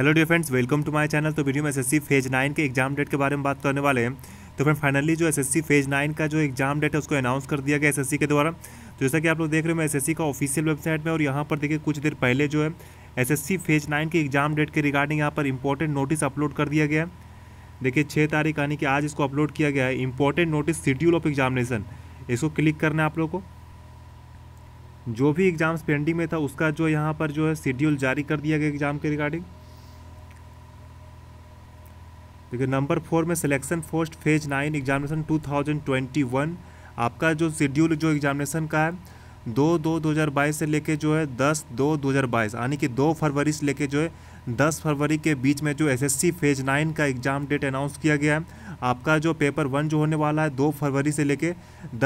Hello dear friends welcome to my channel तो video में SSC phase nine के exam date के बारे में बात करने वाले हैं तो फ्रेंड फाइनली जो एसएससी फेज नाइन का जो एग्जाम डेट है उसको अनाउंस कर दिया गया एसएससी के द्वारा तो जैसा कि आप लोग देख रहे हो मैं एसएससी का ऑफिशियल वेबसाइट में और यहाँ पर देखिए कुछ देर पहले जो है एस फेज नाइन के एग्जाम डेट के रिगार्डिंग यहाँ पर इंपॉर्टेंट नोटिस अपलोड कर दिया गया है देखिए छः तारीख यानी कि आज इसको अपलोड किया गया है important notice schedule of examination इसको क्लिक करना है आप लोग को जो भी एग्ज़ाम्स पेंडिंग में था उसका जो यहाँ पर जो है शेड्यूल जारी कर दिया गया एग्ज़ाम के रिगार्डिंग देखिए नंबर फोर में selection post phase nine examination 2021 आपका जो शेड्यूल जो एग्जामिनेशन का है दो दो बाईस से लेके जो है दस दो बाईस यानी कि दो फरवरी से लेके जो है दस फरवरी के बीच में जो एसएससी फेज नाइन का एग्ज़ाम डेट अनाउंस किया गया है आपका जो पेपर वन जो होने वाला है दो फरवरी से लेके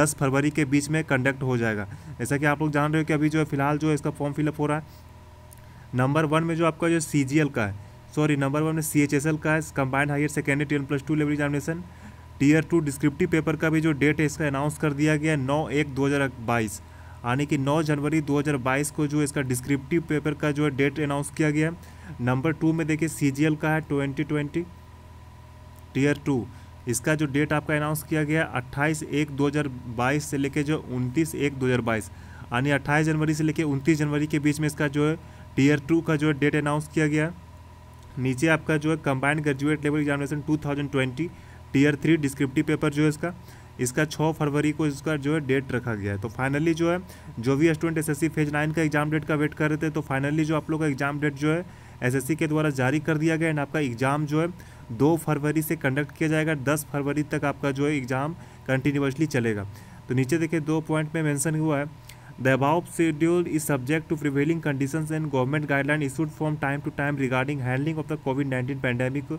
दस फरवरी के बीच में कंडक्ट हो जाएगा जैसा कि आप लोग जान रहे हो कि अभी जो है फिलहाल जो है इसका फॉर्म फिलअप हो रहा है नंबर वन में जो आपका जो सी का है सॉरी नंबर वन में सी एच एस एल का है combined higher secondary ten plus two level examination tier two descriptive paper का भी जो डेट है इसका अनाउंस कर दिया गया है नौ एक दो हज़ार बाईस यानी कि नौ जनवरी दो हज़ार बाईस को जो इसका डिस्क्रिप्टिव पेपर का जो है डेट अनाउंस किया गया है नंबर टू में देखिए सी जी एल का है ट्वेंटी ट्वेंटी टीयर टू इसका जो डेट आपका अनाउंस किया गया अट्ठाईस एक दो हज़ार बाईस से लेके जो उनतीस एक दो हज़ार बाईस यानी अट्ठाईस जनवरी से लेके उनतीस जनवरी के बीच में इसका जो है टीयर टू का जो है डेट अनाउंस किया गया है नीचे आपका जो है combined graduate level examination 2020 tier three descriptive paper जो है इसका इसका छः फरवरी को इसका जो है डेट रखा गया है तो फाइनली जो है जो भी स्टूडेंट एसएससी फेज नाइन का एग्जाम डेट का वेट कर रहे थे तो फाइनली जो आप लोग का एग्जाम डेट जो है एसएससी के द्वारा जारी कर दिया गया एंड आपका एग्ज़ाम जो है दो फरवरी से कंडक्ट किया जाएगा दस फरवरी तक आपका जो है एग्ज़ाम कंटिन्यूसली चलेगा तो नीचे देखिए दो पॉइंट में मैंसन हुआ है The above schedule is subject to prevailing conditions and government guideline issued from time to time regarding handling of the COVID-19 pandemic.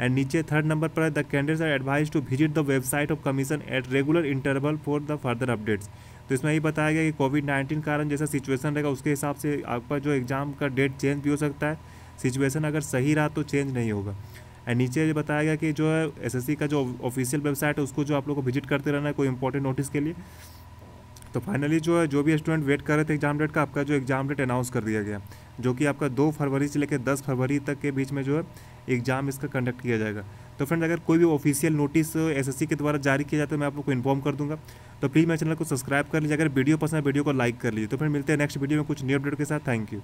And नीचे थर्ड नंबर पर the candidates are advise to visit the website of commission at regular interval for the further updates तो इसमें यही बताया गया कि Covid nineteen कारण जैसा सिचुएशन रहेगा उसके हिसाब से आपका जो एग्ज़ाम का डेट चेंज भी हो सकता है सिचुएशन अगर सही रहा तो चेंज नहीं होगा एंड नीचे ये बताया गया कि जो है सी का जो ऑफिशियल वेबसाइट है उसको जो आप लोग को विजिट करते रहना है कोई इंपॉर्टेंट नोटिस के लिए तो फाइनली जो है जो भी स्टूडेंट वेट कर रहे थे एग्जाम डेट का आपका जो एग्ज़ाम डेट अनाउंस कर दिया गया जो कि आपका दो फरवरी से लेकर दस फरवरी तक के बीच में जो है एग्ज़ाम इसका कंडक्ट किया जाएगा तो फ्रेंड्स अगर कोई भी ऑफिशियल नोटिस एसएससी के द्वारा जारी किया जाता तो है मैं आप लोग को इन्फॉर्म कर दूंगा तो प्लीज़ मेरे चैनल को सब्सक्राइब कर लीजिए अगर वीडियो पसंद है वीडियो को लाइक कर लीजिए तो फिर मिलते हैं नेक्स्ट वीडियो में कुछ न्यू अपडेट के साथ थैंक यू